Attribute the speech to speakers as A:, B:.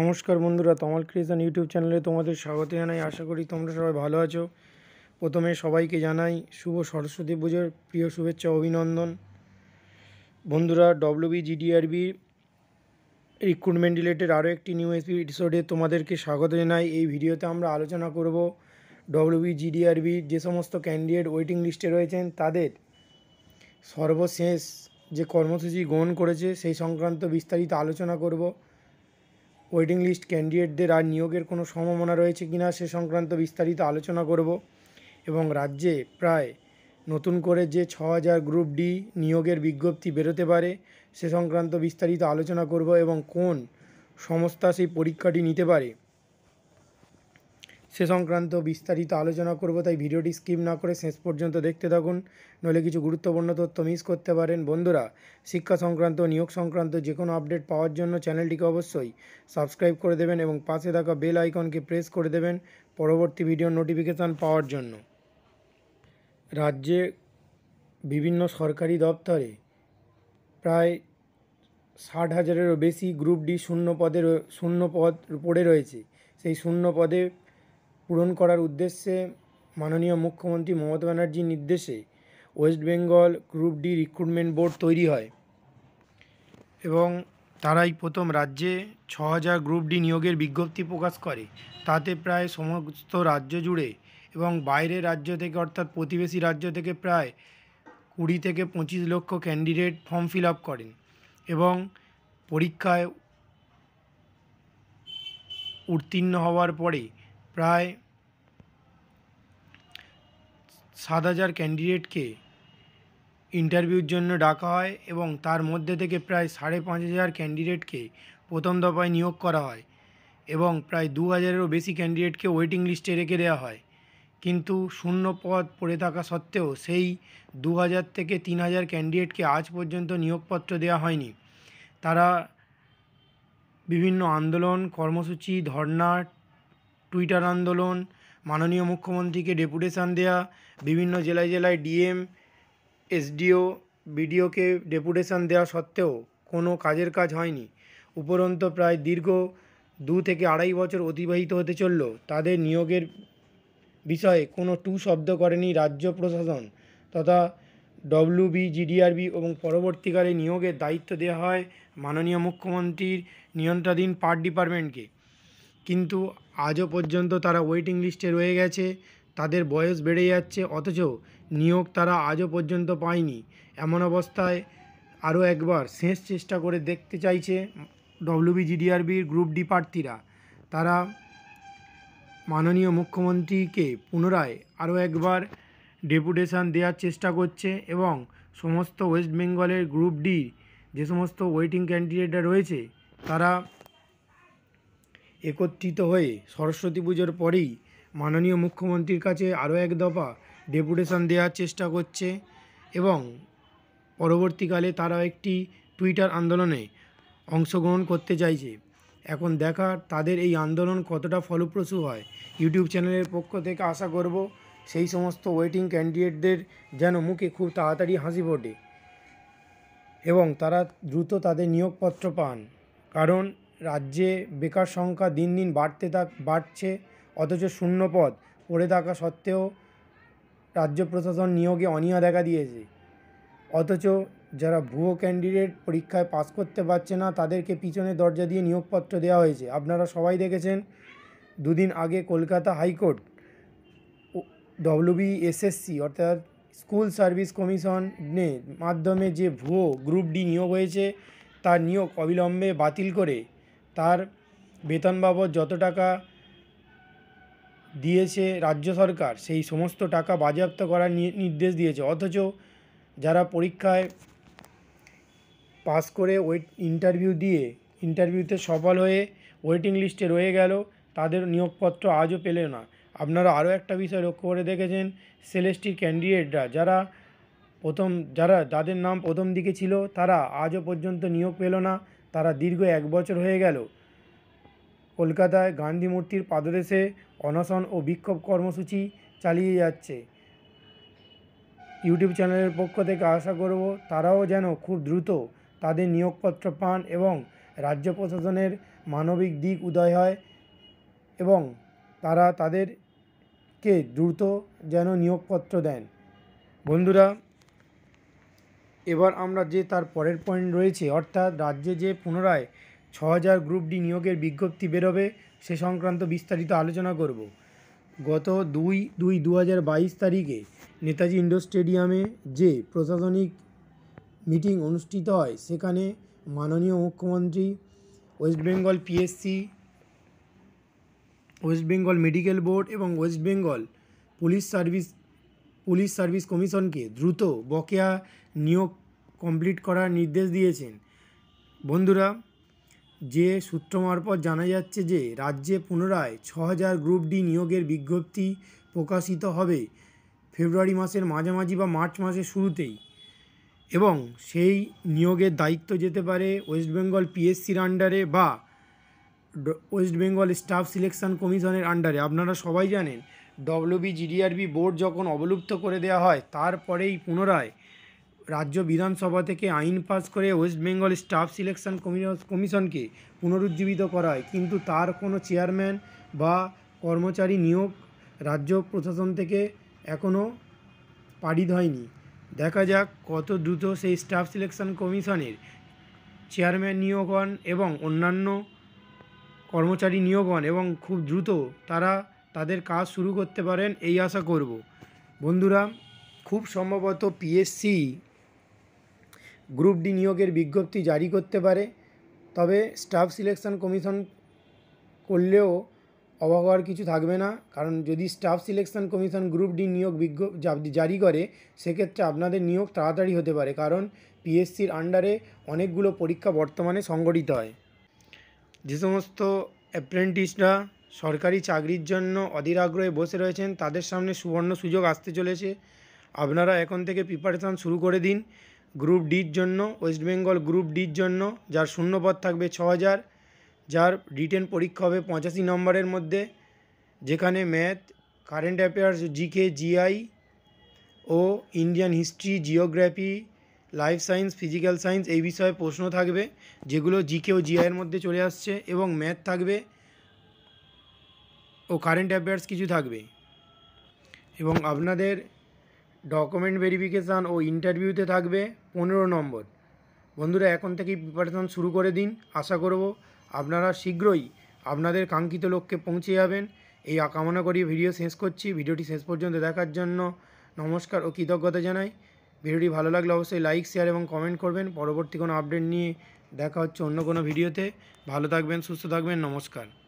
A: নমস্কার বন্ধুরা তমাল creation YouTube চ্যানেলে তোমাদের স্বাগত জানাই আশা করি তোমরা সবাই ভালো আছো প্রথমে সবাইকে জানাই শুভ সরস্বতী পুজোর প্রিয় শুভেচ্ছা অভিনন্দন বন্ধুরা বি জিডিআরবি রিক্রুটমেন্ট রিলেটেড আরও একটি নিউ এপিসোডে তোমাদেরকে স্বাগত জানাই এই ভিডিওতে আমরা আলোচনা করব বি জিডিআরবি যে সমস্ত ক্যান্ডিডেট ওয়েটিং লিস্টে রয়েছেন তাদের সর্বশেষ যে কর্মসূচি গ্রহণ করেছে সেই সংক্রান্ত বিস্তারিত আলোচনা করব ওয়েটিং লিস্ট ক্যান্ডিডেটদের আর নিয়োগের কোনো সম্ভাবনা রয়েছে কিনা সে সংক্রান্ত বিস্তারিত আলোচনা করব এবং রাজ্যে প্রায় নতুন করে যে ছ হাজার গ্রুপ ডি নিয়োগের বিজ্ঞপ্তি বেরোতে পারে সে সংক্রান্ত বিস্তারিত আলোচনা করব এবং কোন সংস্থা সেই পরীক্ষাটি নিতে পারে সে সংক্রান্ত বিস্তারিত আলোচনা করব তাই ভিডিওটি স্কিপ না করে শেষ পর্যন্ত দেখতে থাকুন নইলে কিছু গুরুত্বপূর্ণ তথ্য মিস করতে পারেন বন্ধুরা শিক্ষা সংক্রান্ত নিয়োগ সংক্রান্ত যে কোনো আপডেট পাওয়ার জন্য চ্যানেলটিকে অবশ্যই সাবস্ক্রাইব করে দেবেন এবং পাশে থাকা বেল আইকনকে প্রেস করে দেবেন পরবর্তী ভিডিও নোটিফিকেশান পাওয়ার জন্য রাজ্যে বিভিন্ন সরকারি দপ্তরে প্রায় ষাট হাজারেরও বেশি গ্রুপ ডি শূন্য পদে শূন্য পদ পড়ে রয়েছে সেই শূন্য পদে পূরণ করার উদ্দেশ্যে মাননীয় মুখ্যমন্ত্রী মমতা ব্যানার্জির নির্দেশে West Bengal group D recruitment board তৈরি হয় এবং তারাই প্রথম রাজ্যে ছ হাজার গ্রুপ ডি নিয়োগের বিজ্ঞপ্তি প্রকাশ করে তাতে প্রায় সমস্ত রাজ্য জুড়ে এবং বাইরের রাজ্য থেকে অর্থাৎ প্রতিবেশী রাজ্য থেকে প্রায় কুড়ি থেকে পঁচিশ লক্ষ ক্যান্ডিডেট ফর্ম ফিল আপ করেন এবং পরীক্ষায় উত্তীর্ণ হওয়ার পরে প্রায় সাত হাজার ক্যান্ডিডেটকে ইন্টারভিউর জন্য ডাকা হয় এবং তার মধ্যে থেকে প্রায় সাড়ে পাঁচ হাজার ক্যান্ডিডেটকে প্রথম দফায় নিয়োগ করা হয় এবং প্রায় দু হাজারেরও বেশি ক্যান্ডিডেটকে ওয়েটিং লিস্টে রেখে দেওয়া হয় কিন্তু শূন্য পদ পড়ে থাকা সত্ত্বেও সেই দু হাজার থেকে তিন হাজার ক্যান্ডিডেটকে আজ পর্যন্ত নিয়োগপত্র দেওয়া হয়নি তারা বিভিন্ন আন্দোলন কর্মসূচি ধর্না টুইটার আন্দোলন মাননীয় মুখ্যমন্ত্রীকে ডেপুটেশান দেওয়া বিভিন্ন জেলায় জেলায় ডিএম এসডিও বিডিওকে ডেপুটেশান দেওয়া সত্ত্বেও কোনো কাজের কাজ হয়নি উপরন্ত প্রায় দীর্ঘ দু থেকে আড়াই বছর অতিবাহিত হতে চলল তাদের নিয়োগের বিষয়ে কোনো টু শব্দ করেনি রাজ্য প্রশাসন তথা ডব্লিউবি জিডিআরবি এবং পরবর্তীকালে নিয়োগের দায়িত্ব দেওয়া হয় মাননীয় মুখ্যমন্ত্রীর নিয়ন্ত্রণাধীন পার্ট ডিপার্টমেন্টকে কিন্তু আজও পর্যন্ত তারা ওয়েটিং লিস্টে রয়ে গেছে তাদের বয়স বেড়ে যাচ্ছে অথচ নিয়োগ তারা আজও পর্যন্ত পায়নি এমন অবস্থায় আরও একবার শেষ চেষ্টা করে দেখতে চাইছে ডব্লিউবিজিডিআরবির গ্রুপ ডি প্রার্থীরা তারা মাননীয় মুখ্যমন্ত্রীকে পুনরায় আরও একবার ডেপুটেশান দেওয়ার চেষ্টা করছে এবং সমস্ত ওয়েস্ট বেঙ্গলের গ্রুপ ডি যে সমস্ত ওয়েটিং ক্যান্ডিডেটরা রয়েছে তারা একত্রিত হয়ে সরস্বতী পুজোর পরেই মাননীয় মুখ্যমন্ত্রীর কাছে আরও এক দফা ডেপুটেশন দেওয়ার চেষ্টা করছে এবং পরবর্তীকালে তারা একটি টুইটার আন্দোলনে অংশগ্রহণ করতে চাইছে এখন দেখার তাদের এই আন্দোলন কতটা ফলপ্রসূ হয় ইউটিউব চ্যানেলের পক্ষ থেকে আশা করব সেই সমস্ত ওয়েটিং ক্যান্ডিডেটদের যেন মুখে খুব তাড়াতাড়ি হাসি ফোটে এবং তারা দ্রুত তাদের নিয়োগপত্র পান কারণ রাজ্যে বেকার সংখ্যা দিন দিন বাড়তে থাক বাড়ছে অথচ শূন্যপদ পড়ে থাকা সত্ত্বেও রাজ্য প্রশাসন নিয়োগে অনীহা দেখা দিয়েছে অথচ যারা ভুয়ো ক্যান্ডিডেট পরীক্ষায় পাস করতে পারছে না তাদেরকে পিছনে দরজা দিয়ে নিয়োগপত্র দেওয়া হয়েছে আপনারা সবাই দেখেছেন দুদিন আগে কলকাতা হাইকোর্ট এসএসসি অর্থাৎ স্কুল সার্ভিস কমিশনের মাধ্যমে যে ভুয়ো গ্রুপ ডি নিয়োগ হয়েছে তার নিয়োগ অবিলম্বে বাতিল করে তার বেতন বাবদ যত টাকা দিয়েছে রাজ্য সরকার সেই সমস্ত টাকা বাজেয়াপ্ত করার নির্দেশ দিয়েছে অথচ যারা পরীক্ষায় পাস করে ওয়েট ইন্টারভিউ দিয়ে ইন্টারভিউতে সফল হয়ে ওয়েটিং লিস্টে রয়ে গেল তাদের নিয়োগপত্র আজও পেল না আপনারা আরও একটা বিষয় লক্ষ্য করে দেখেছেন সেলেস্টির ক্যান্ডিডেটরা যারা প্রথম যারা যাদের নাম প্রথম দিকে ছিল তারা আজও পর্যন্ত নিয়োগ পেল না তারা দীর্ঘ এক বছর হয়ে গেল কলকাতায় গান্ধী মূর্তির পাদদেশে অনশন ও বিক্ষোভ কর্মসূচি চালিয়ে যাচ্ছে ইউটিউব চ্যানেলের পক্ষ থেকে আশা করব তারাও যেন খুব দ্রুত তাদের নিয়োগপত্র পান এবং রাজ্য প্রশাসনের মানবিক দিক উদয় হয় এবং তারা তাদেরকে দ্রুত যেন নিয়োগপত্র দেন বন্ধুরা এবার আমরা যে তার পরের পয়েন্ট রয়েছে অর্থাৎ রাজ্যে যে পুনরায় ছ হাজার গ্রুপ ডি নিয়োগের বিজ্ঞপ্তি বেরোবে সে সংক্রান্ত বিস্তারিত আলোচনা করব গত দুই দুই দু হাজার বাইশ তারিখে নেতাজি ইন্ডোর স্টেডিয়ামে যে প্রশাসনিক মিটিং অনুষ্ঠিত হয় সেখানে মাননীয় মুখ্যমন্ত্রী West Bengal PSC West Bengal medical board এবং West Bengal police service police service কমিশনকে দ্রুত বকেয়া নিয়োগ কমপ্লিট করার নির্দেশ দিয়েছেন বন্ধুরা যে সূত্র মারফত জানা যাচ্ছে যে রাজ্যে পুনরায় ছ হাজার গ্রুপ ডি নিয়োগের বিজ্ঞপ্তি প্রকাশিত হবে ফেব্রুয়ারি মাসের মাঝামাঝি বা মার্চ মাসের শুরুতেই এবং সেই নিয়োগের দায়িত্ব যেতে পারে ওয়েস্ট বেঙ্গল পিএসসির আন্ডারে বা ওয়েস্ট বেঙ্গল স্টাফ সিলেকশন কমিশনের আন্ডারে আপনারা সবাই জানেন ডব্লিউবি জিডিআরবি বোর্ড যখন অবলুপ্ত করে দেওয়া হয় তারপরেই পুনরায় রাজ্য বিধানসভা থেকে আইন পাস করে ওয়েস্ট বেঙ্গল স্টাফ সিলেকশন কমিশনকে পুনরুজ্জীবিত করা হয় কিন্তু তার কোনো চেয়ারম্যান বা কর্মচারী নিয়োগ রাজ্য প্রশাসন থেকে এখনও পারিত হয়নি দেখা যাক কত দ্রুত সেই স্টাফ সিলেকশন কমিশনের চেয়ারম্যান নিয়োগ হন এবং অন্যান্য কর্মচারী নিয়োগ হন এবং খুব দ্রুত তারা তাদের কাজ শুরু করতে পারেন এই আশা করব বন্ধুরা খুব সম্ভবত পিএসসি গ্রুপ ডি নিয়োগের বিজ্ঞপ্তি জারি করতে পারে তবে স্টাফ সিলেকশন কমিশন করলেও অবাক হওয়ার কিছু থাকবে না কারণ যদি staff selection commission group D নিয়োগ বিজ্ঞপ্তি জারি করে সেক্ষেত্রে আপনাদের নিয়োগ তাড়াতাড়ি হতে পারে কারণ পিএসসির আন্ডারে অনেকগুলো পরীক্ষা বর্তমানে সংগঠিত হয় যে সমস্ত অ্যাপ্রেন্টিসরা সরকারি চাকরির জন্য অধীর আগ্রহে বসে রয়েছেন তাদের সামনে সুবর্ণ সুযোগ আসতে চলেছে আপনারা এখন থেকে প্রিপারেশান শুরু করে দিন গ্রুপ ডির জন্য ওয়েস্ট বেঙ্গল গ্রুপ ডির জন্য যার শূন্যপদ থাকবে ছ হাজার যার রিটেন পরীক্ষা হবে পঁচাশি নম্বরের মধ্যে যেখানে math current affairs GK GI ও Indian history geography life science physical science এই বিষয়ে প্রশ্ন থাকবে যেগুলো জিকে ও জিআইয়ের মধ্যে চলে আসছে এবং ম্যাথ থাকবে ও কারেন্ট অ্যাফেয়ার্স কিছু থাকবে এবং আপনাদের ডকুমেন্ট ভেরিফিকেশান ও ইন্টারভিউতে থাকবে পনেরো নম্বর বন্ধুরা এখন থেকেই প্রিপারেশান শুরু করে দিন আশা করব আপনারা শীঘ্রই আপনাদের কাঙ্ক্ষিত লক্ষ্যে পৌঁছে যাবেন এই কামনা করি ভিডিও শেষ করছি ভিডিওটি শেষ পর্যন্ত দেখার জন্য নমস্কার ও কৃতজ্ঞতা জানাই ভিডিওটি ভালো লাগলে অবশ্যই লাইক শেয়ার এবং কমেন্ট করবেন পরবর্তী কোনো আপডেট নিয়ে দেখা হচ্ছে অন্য কোনো ভিডিওতে ভালো থাকবেন সুস্থ থাকবেন নমস্কার